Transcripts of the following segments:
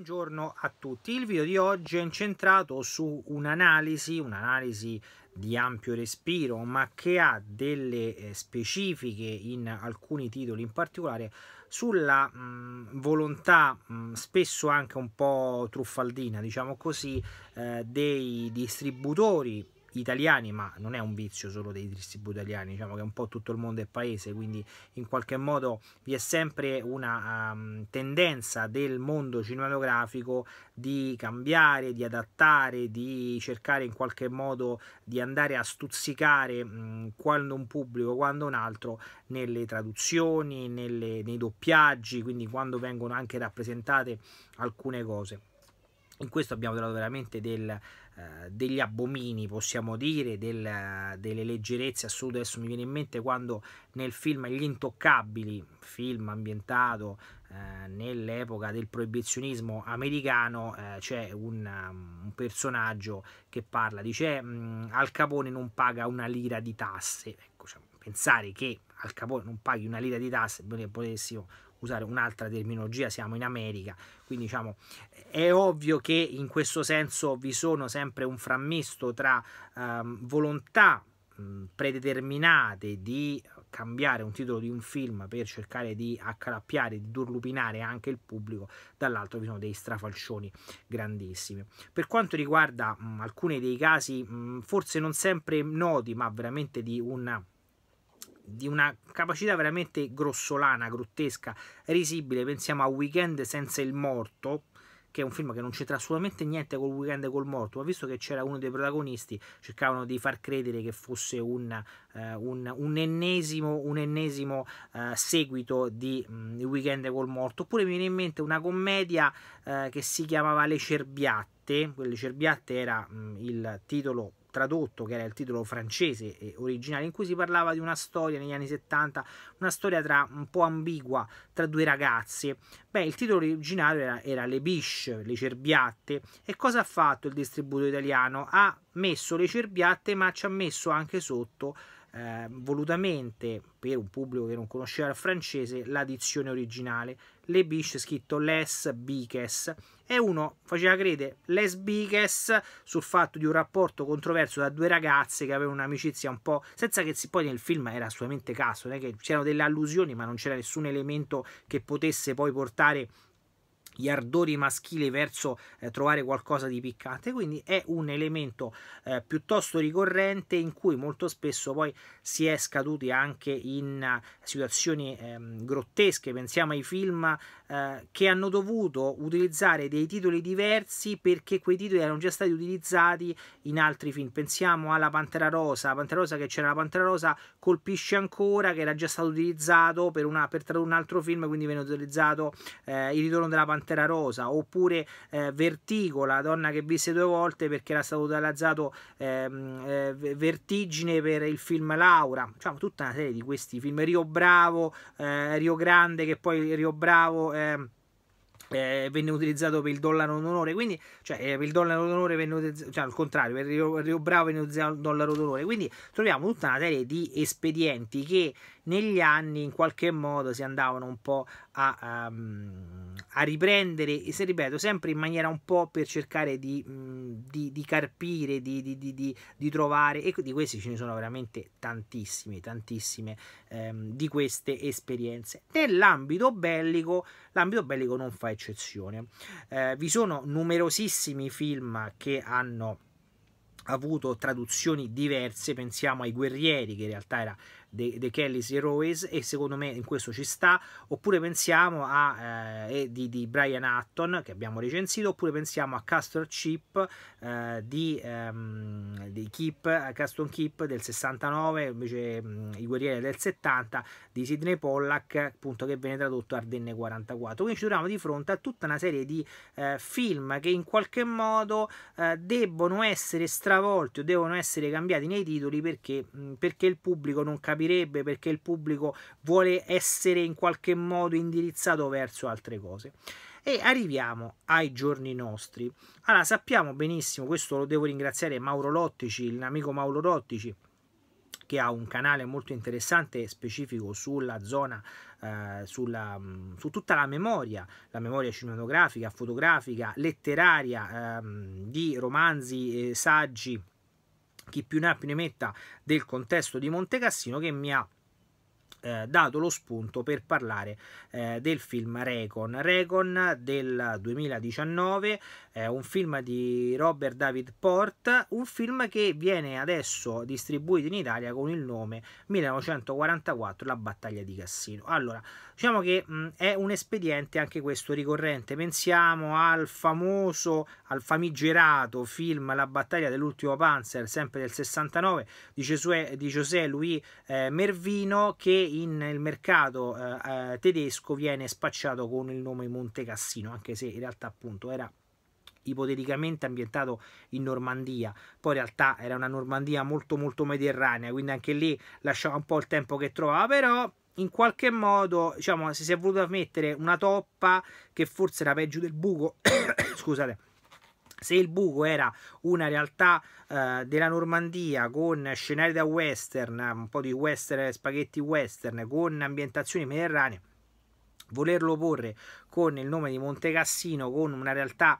Buongiorno a tutti, il video di oggi è incentrato su un'analisi, un'analisi di ampio respiro ma che ha delle eh, specifiche in alcuni titoli in particolare sulla mh, mm, volontà mh, mm, spesso anche un po' truffaldina diciamo così eh, dei distributori italiani, ma non è un vizio solo dei distributori italiani, diciamo che è un po' tutto il mondo è paese, quindi in qualche modo vi è sempre una um, tendenza del mondo cinematografico di cambiare, di adattare, di cercare in qualche modo di andare a stuzzicare mh, mm, quando un pubblico, quando un altro, nelle traduzioni, nelle, nei doppiaggi, quindi quando vengono anche rappresentate alcune cose. In questo abbiamo trovato veramente del eh, degli abomini, possiamo dire, del, delle leggerezze assolute. Adesso mi viene in mente quando nel film Gli Intoccabili, film ambientato eh, nell'epoca del proibizionismo americano, eh, c'è un, um, un, personaggio che parla, dice eh, mm, Al Capone non paga una lira di tasse. Ecco, cioè, pensare che Al Capone non paghi una lira di tasse, potessimo usare un'altra terminologia, siamo in America, quindi diciamo è ovvio che in questo senso vi sono sempre un frammisto tra ehm, volontà mh, predeterminate di cambiare un titolo di un film per cercare di accalappiare, di durlupinare anche il pubblico, dall'altro vi sono dei strafalcioni grandissimi. Per quanto riguarda mh, alcuni dei casi, mh, forse non sempre noti, ma veramente di un di una capacità veramente grossolana, grottesca, risibile. Pensiamo a Weekend senza il morto, che è un film che non c'entra assolutamente niente col Weekend col morto, ma visto che c'era uno dei protagonisti, cercavano di far credere che fosse un, eh, un, un ennesimo, un ennesimo eh, seguito di mh, mm, Weekend col morto. Oppure mi viene in mente una commedia eh, che si chiamava Le Cerbiatte, Le Cerbiatte era mh, mm, il titolo tradotto, che era il titolo francese e originale, in cui si parlava di una storia negli anni 70, una storia tra, un po' ambigua tra due ragazze. Beh, il titolo originale era, era Le Biche, le cerbiatte. E cosa ha fatto il distributore italiano? Ha messo le cerbiatte, ma ci ha messo anche sotto eh, volutamente per un pubblico che non conosceva il francese la dizione originale le biche scritto les biches e uno faceva credere Les sul fatto di un rapporto controverso da due ragazze che avevano un'amicizia un po' senza che si, poi nel film era assolutamente caso, non è che c'erano delle allusioni ma non c'era nessun elemento che potesse poi portare gli ardori maschili verso eh, trovare qualcosa di piccante, quindi è un elemento eh, piuttosto ricorrente in cui molto spesso poi si è scaduti anche in eh, situazioni ehm, grottesche, pensiamo ai film eh, che hanno dovuto utilizzare dei titoli diversi perché quei titoli erano già stati utilizzati in altri film, pensiamo alla Pantera Rosa, la Pantera Rosa che c'era la Pantera Rosa colpisce ancora che era già stato utilizzato per, una, per un altro film, quindi venne utilizzato eh, il ritorno della Pantera Pantera Rosa, oppure eh, Vertigo, la donna che visse due volte perché era stato utilizzato ehm, eh, Vertigine per il film Laura, diciamo tutta una serie di questi film, Rio Bravo, eh, Rio Grande che poi Rio Bravo... Ehm, eh, venne utilizzato per il dollaro d'onore, quindi cioè eh, per il dollaro d'onore venne utilizzato, cioè al contrario, per Rio, Rio Bravo venne utilizzato il dollaro d'onore, quindi troviamo tutta una serie di espedienti che negli anni in qualche modo si andavano un po' a, um, a riprendere, se ripeto, sempre in maniera un po' per cercare di, mh, mhmm, di, di carpire, di, di, trovare, e di questi ce ne sono veramente tantissime, tantissime um, di queste esperienze. Nell'ambito bellico, l'ambito bellico non fa eccezione, uh, vi sono numerosissimi film che hanno avuto traduzioni diverse, pensiamo ai guerrieri che in realtà era dei, dei Kelly's Heroes e secondo me in questo ci sta oppure pensiamo a eh, di, di, Brian Hutton che abbiamo recensito oppure pensiamo a Castor Chip eh, di, ehm, di Keep, Caston Keep del 69 invece mh, I Guerrieri del 70 di Sidney Pollack appunto che viene tradotto Ardenne 44 quindi ci troviamo di fronte a tutta una serie di eh, film che in qualche modo eh, debbono essere stravolti o devono essere cambiati nei titoli perché, mh, perché il pubblico non capisce capirebbe perché il pubblico vuole essere in qualche modo indirizzato verso altre cose. E arriviamo ai giorni nostri. Allora, sappiamo benissimo, questo lo devo ringraziare Mauro Lottici, il amico Mauro Lottici, che ha un canale molto interessante specifico sulla zona, eh, sulla, mm, su tutta la memoria, la memoria cinematografica, fotografica, letteraria, ehm, di romanzi, eh, saggi, chi più ne ha più ne metta del contesto di Montecassino che mi ha eh, dato lo spunto per parlare eh, del film Recon. Recon del 2019 eh, un film di Robert David Port, un film che viene adesso distribuito in Italia con il nome 1944 La battaglia di Cassino. Allora, diciamo che mh, è un espediente anche questo ricorrente. Pensiamo al famoso, al famigerato film La battaglia dell'ultimo Panzer, sempre del 69, di, Gesue, di José Louis eh, Mervino, che in, nel mercato eh, eh, tedesco viene spacciato con il nome Monte Cassino, anche se in realtà appunto era ipoteticamente ambientato in Normandia, poi in realtà era una Normandia molto molto mediterranea, quindi anche lì lasciava un po' il tempo che trovava, però in qualche modo diciamo, si è voluta mettere una toppa che forse era peggio del buco, scusate, se il buco era una realtà eh, della Normandia con scenari da western, un po' di western, spaghetti western, con ambientazioni mediterranee, volerlo porre con il nome di Monte Cassino, con una realtà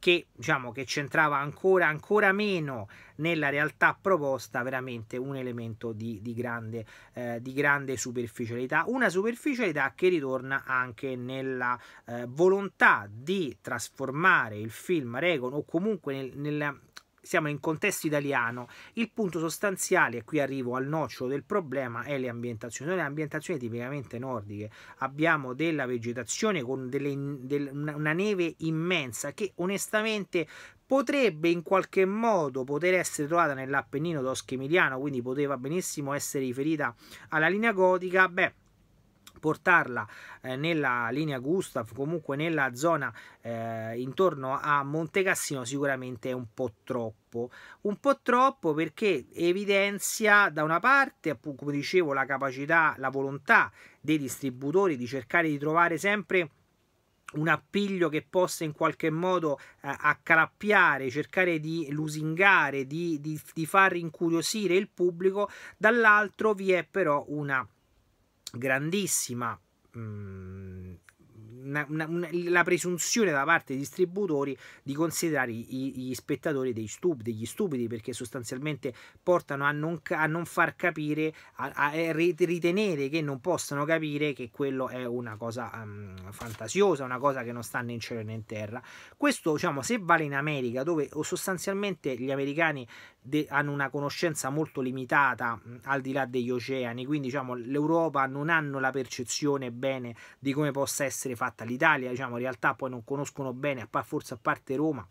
che diciamo che c'entrava ancora, ancora meno nella realtà proposta veramente un elemento di, di, grande, eh, di grande, superficialità una superficialità che ritorna anche nella eh, volontà di trasformare il film Regon o comunque nel, nella siamo in contesto italiano, il punto sostanziale, e qui arrivo al nocciolo del problema, è le ambientazioni. Noi le ambientazioni tipicamente nordiche abbiamo della vegetazione con delle, del, una neve immensa che onestamente potrebbe in qualche modo poter essere trovata nell'Appennino tosco-emiliano, quindi poteva benissimo essere riferita alla linea gotica. Beh, portarla eh, nella linea Gustav, comunque nella zona eh, intorno a Montecassino sicuramente è un po' troppo. Un po' troppo perché evidenzia da una parte, appunto, come dicevo, la capacità, la volontà dei distributori di cercare di trovare sempre un appiglio che possa in qualche modo eh, accalappiare, cercare di lusingare, di, di, di far incuriosire il pubblico, dall'altro vi è però una grandissima mh, mm, una, una, una, la presunzione da parte dei distributori di considerare i, gli spettatori dei stup, degli stupidi perché sostanzialmente portano a non, a non far capire, a, a, eh, ritenere che non possano capire che quello è una cosa um, fantasiosa, una cosa che non sta né in cielo né in terra. Questo diciamo se vale in America dove oh, sostanzialmente gli americani de- hanno una conoscenza molto limitata mh, al di là degli oceani, quindi diciamo, l'Europa non hanno la percezione bene di come possa essere fatta l'Italia, diciamo, in realtà poi non conoscono bene, forse a parte Roma.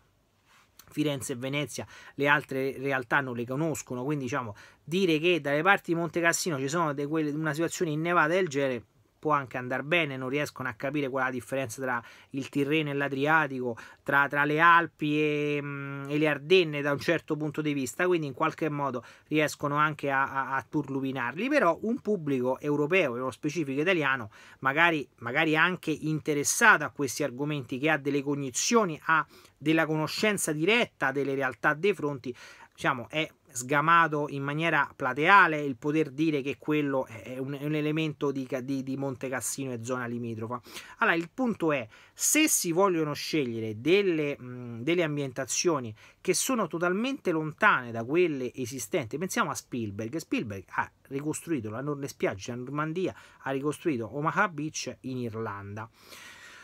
Firenze e Venezia, le altre realtà non le conoscono, quindi diciamo dire che dalle parti di Monte Cassino ci sono quelle, una situazione innevata del genere può anche andare bene, non riescono a capire qual è la differenza tra il Tirreno e l'Adriatico, tra, tra le Alpi e, mm, e, le Ardenne da un certo punto di vista, quindi in qualche modo riescono anche a, a, a turlupinarli, però un pubblico europeo, nello specifico italiano, magari, magari anche interessato a questi argomenti, che ha delle cognizioni, ha della conoscenza diretta delle realtà dei fronti, diciamo, è sgamato in maniera plateale il poter dire che quello è un, è un elemento di, di, di Monte Cassino e zona limitrofa. Allora, il punto è, se si vogliono scegliere delle, mh, delle ambientazioni che sono totalmente lontane da quelle esistenti, pensiamo a Spielberg, Spielberg ha ricostruito la, Norne spiagge della Normandia, ha ricostruito Omaha Beach in Irlanda.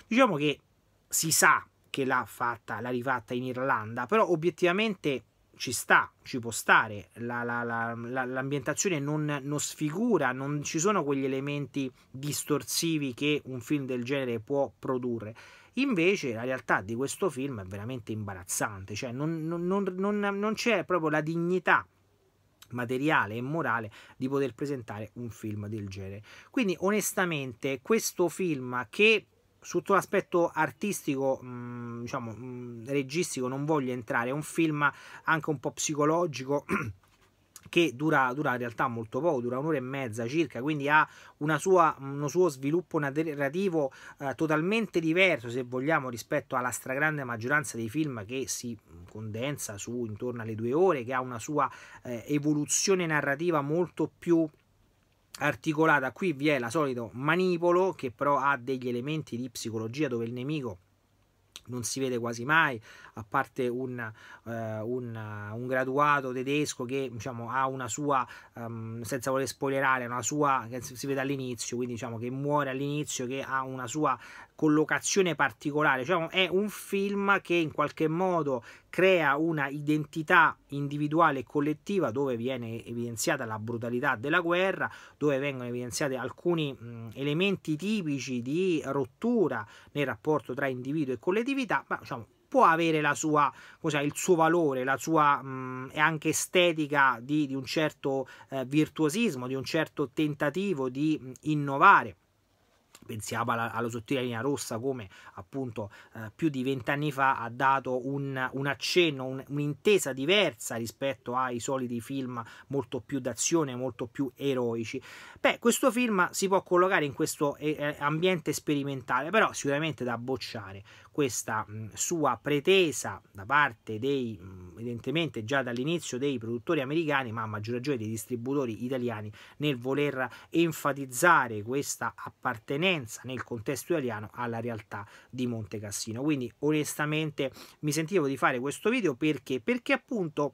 Diciamo che si sa che l'ha fatta, l'ha rifatta in Irlanda, però obiettivamente ci sta, ci può stare, la, la, la, l'ambientazione non, non, sfigura, non ci sono quegli elementi distorsivi che un film del genere può produrre. Invece la realtà di questo film è veramente imbarazzante, cioè non, non, non c'è proprio la dignità materiale e morale di poter presentare un film del genere. Quindi onestamente questo film che sotto l'aspetto artistico, mm, diciamo, mm, registico, non voglio entrare, è un film anche un po' psicologico. che dura, dura, in realtà molto poco, dura un'ora e mezza circa, quindi ha sua, uno suo sviluppo narrativo eh, totalmente diverso, se vogliamo, rispetto alla stragrande maggioranza dei film che si condensa su intorno alle due ore, che ha una sua eh, evoluzione narrativa molto più articolata. Qui vi è la solito manipolo che però ha degli elementi di psicologia dove il nemico non si vede quasi mai, a parte un, eh, un, un graduato tedesco che diciamo, ha una sua, um, senza voler spoilerare, una sua, che si vede all'inizio, quindi diciamo che muore all'inizio, che ha una sua collocazione particolare, cioè è un film che in qualche modo crea una identità individuale e collettiva dove viene evidenziata la brutalità della guerra, dove vengono evidenziati alcuni mh, elementi tipici di rottura nel rapporto tra individuo e collettività, ma diciamo può avere la sua, cosa, il suo valore, la sua mh, anche estetica di, di un certo eh, virtuosismo, di un certo tentativo di mh, innovare pensiamo alla, alla linea rossa come appunto eh, più di vent'anni fa ha dato un, un accenno, un, un'intesa diversa rispetto ai soliti film molto più d'azione, molto più eroici. Beh, questo film si può collocare in questo eh, eh ambiente sperimentale, però sicuramente da bocciare questa mh, mm, sua pretesa da parte dei mh, mm, evidentemente già dall'inizio dei produttori americani, ma a maggior ragione dei distributori italiani, nel voler enfatizzare questa appartenenza nel contesto italiano alla realtà di Monte Cassino. Quindi onestamente mi sentivo di fare questo video perché, perché appunto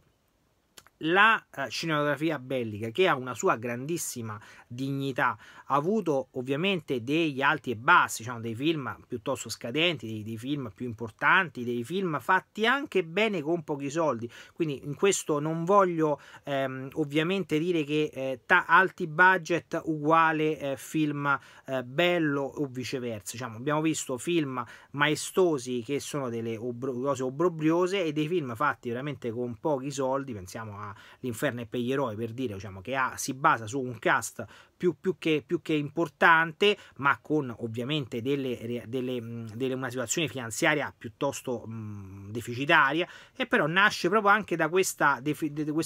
la eh, cinematografia bellica che ha una sua grandissima dignità ha avuto ovviamente degli alti e bassi cioè dei film piuttosto scadenti dei, dei, film più importanti dei film fatti anche bene con pochi soldi quindi in questo non voglio ehm, ovviamente dire che eh, alti budget uguale eh, film eh, bello o viceversa diciamo, abbiamo visto film maestosi che sono delle obro cose obbrobriose e dei film fatti veramente con pochi soldi pensiamo a L'Inferno è per gli eroi, per dire, diciamo, che ha, si basa su un cast più, più, che, più, che, importante, ma con ovviamente delle, delle, delle, una situazione finanziaria piuttosto mh, deficitaria, e però nasce proprio anche da questo de,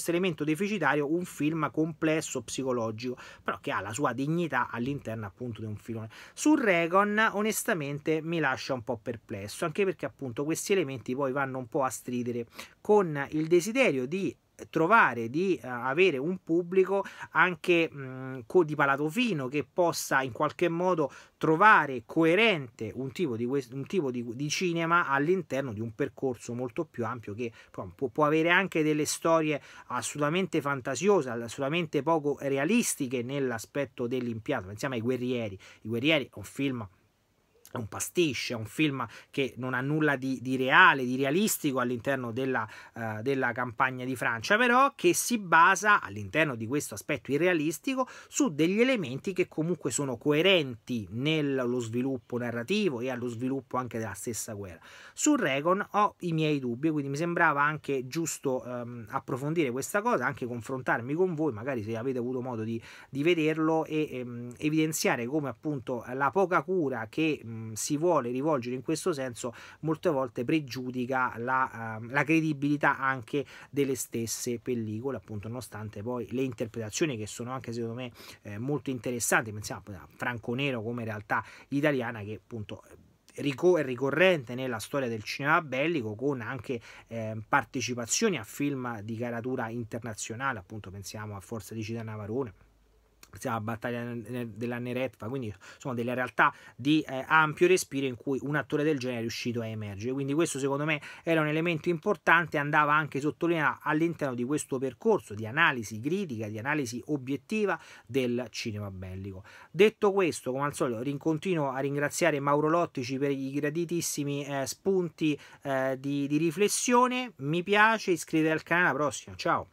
elemento deficitario un film complesso, psicologico, però che ha la sua dignità all'interno appunto di un filone. Su Regon onestamente mi lascia un po' perplesso, anche perché appunto questi elementi poi vanno un po' a stridere con il desiderio di trovare di eh, avere un pubblico anche mh, mhmm, di palato fino che possa in qualche modo trovare coerente un tipo di, un tipo di, di cinema all'interno di un percorso molto più ampio che può, può, avere anche delle storie assolutamente fantasiose, assolutamente poco realistiche nell'aspetto dell'impianto. Pensiamo ai Guerrieri. I Guerrieri è un film è un pastiche, è un film che non ha nulla di, di reale, di realistico all'interno della, eh, della, campagna di Francia, però che si basa all'interno di questo aspetto irrealistico su degli elementi che comunque sono coerenti nello sviluppo narrativo e allo sviluppo anche della stessa guerra. Su Regon ho i miei dubbi, quindi mi sembrava anche giusto ehm, approfondire questa cosa, anche confrontarmi con voi, magari se avete avuto modo di, di vederlo e ehm, evidenziare come appunto la poca cura che... Mh, Ehm, si vuole rivolgere in questo senso molte volte pregiudica la, ehm, la, credibilità anche delle stesse pellicole appunto nonostante poi le interpretazioni che sono anche secondo me eh, molto interessanti pensiamo a Franco Nero come realtà italiana che appunto è ricorrente nella storia del cinema bellico con anche eh, partecipazioni a film di caratura internazionale appunto pensiamo a Forza di Città Navarone la battaglia della Neretva, quindi sono delle realtà di eh, ampio respiro in cui un attore del genere è riuscito a emergere. Quindi questo secondo me era un elemento importante, andava anche sottolineato all'interno di questo percorso di analisi critica, di analisi obiettiva del cinema bellico. Detto questo, come al solito, continuo a ringraziare Mauro Lottici per i graditissimi eh, spunti eh, di, di riflessione. Mi piace, iscrivetevi al canale, alla prossima, ciao!